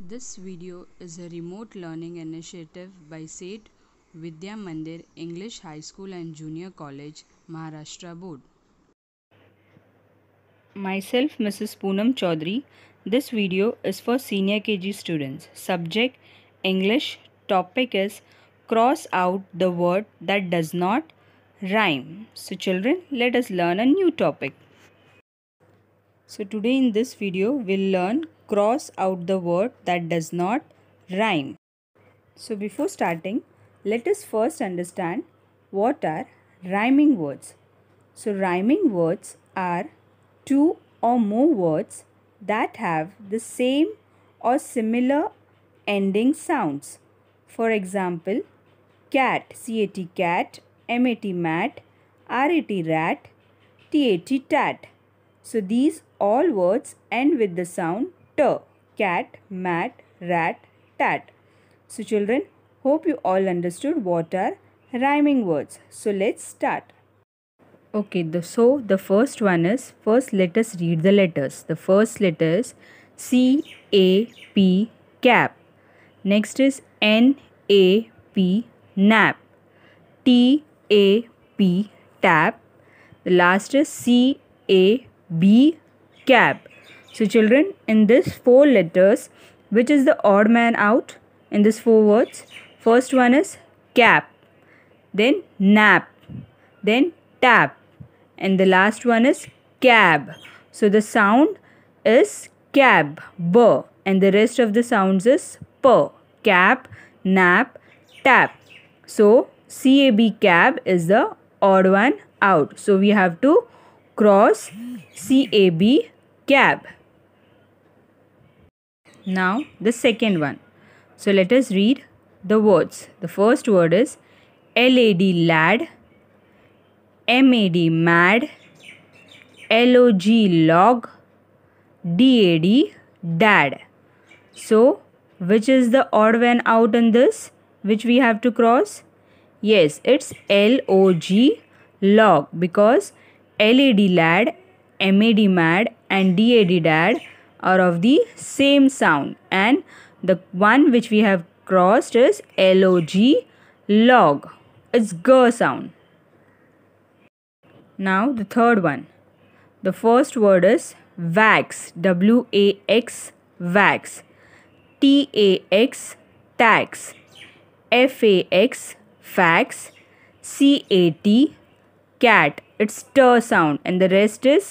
This video is a remote learning initiative by SATE Vidya Mandir English High School and Junior College, Maharashtra Board. Myself, Mrs. Poonam Chaudhary. This video is for senior KG students. Subject English. Topic is cross out the word that does not rhyme. So, children, let us learn a new topic. So today in this video we'll learn cross out the word that does not rhyme. So before starting, let us first understand what are rhyming words. So rhyming words are two or more words that have the same or similar ending sounds. For example, cat, cat, cat, mat, mat, rat, rat, tat, tat. So these all words end with the sound T. Cat, mat, rat, tat. So children, hope you all understood what are rhyming words. So let's start. Okay, the, so the first one is, first let us read the letters. The first letter is C A P cap. Next is N A P nap. T A P tap. The last is C A B cab. So children, in this four letters, which is the odd man out in this four words? First one is cap, then nap, then tap, and the last one is cab. So the sound is cab, b, and the rest of the sounds is p, cap, nap, tap. So CAB cab is the odd one out. So we have to cross CAB cab. Now the second one. So let us read the words. The first word is LAD lad, MAD mad, LOG log, DAD dad. So which is the odd one out in this which we have to cross? Yes, it's LOG log because LAD lad, MAD mad and DAD dad are of the same sound and the one which we have crossed is log log it's g sound now the third one the first word is wax w a x wax t a x tax f a x fax c a t cat it's t sound and the rest is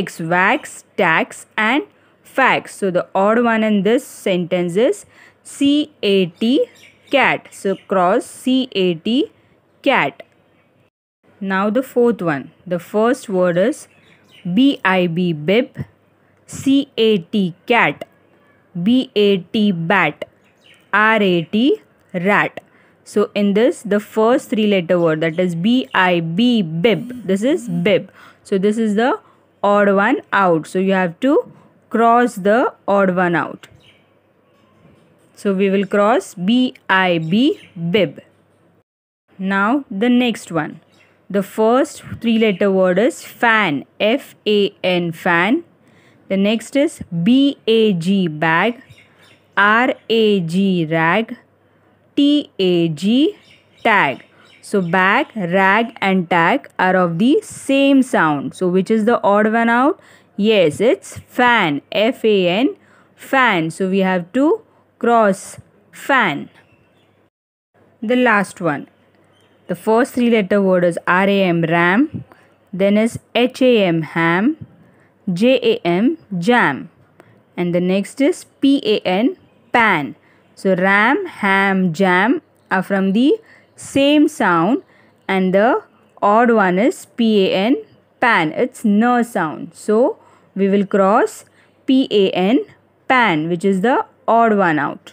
x wax tax and facts. So the odd one in this sentence is C-A-T cat. So cross C-A-T cat. Now the fourth one. The first word is B-I-B bib, C-A-T cat, B-A-T bat, R-A-T rat. So in this the first three letter word that is B-I-B bib. This is bib. So this is the odd one out. So you have to cross the odd one out. So we will cross BIB bib. Now the next one. The first three letter word is fan F A N fan. The next is B A G bag R A G rag T A G tag. So bag, rag and tag are of the same sound. So which is the odd one out? Yes, it's fan. F A N. Fan. So we have to cross fan. The last one. The first three letter word is R A M ram. Then is H A M ham. J A M jam. And the next is P A N pan. So ram, ham, jam are from the same sound and the odd one is P A N pan. It's no sound. So we will cross PAN, pan, which is the odd one out.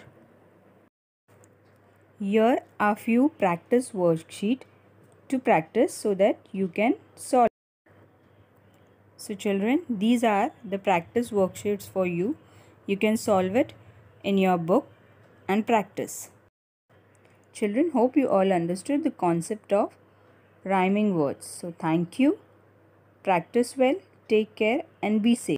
Here are few practice worksheet to practice so that you can solve. So children, these are the practice worksheets for you. You can solve it in your book and practice. Children, hope you all understood the concept of rhyming words. So thank you. Practice well Take care and be safe.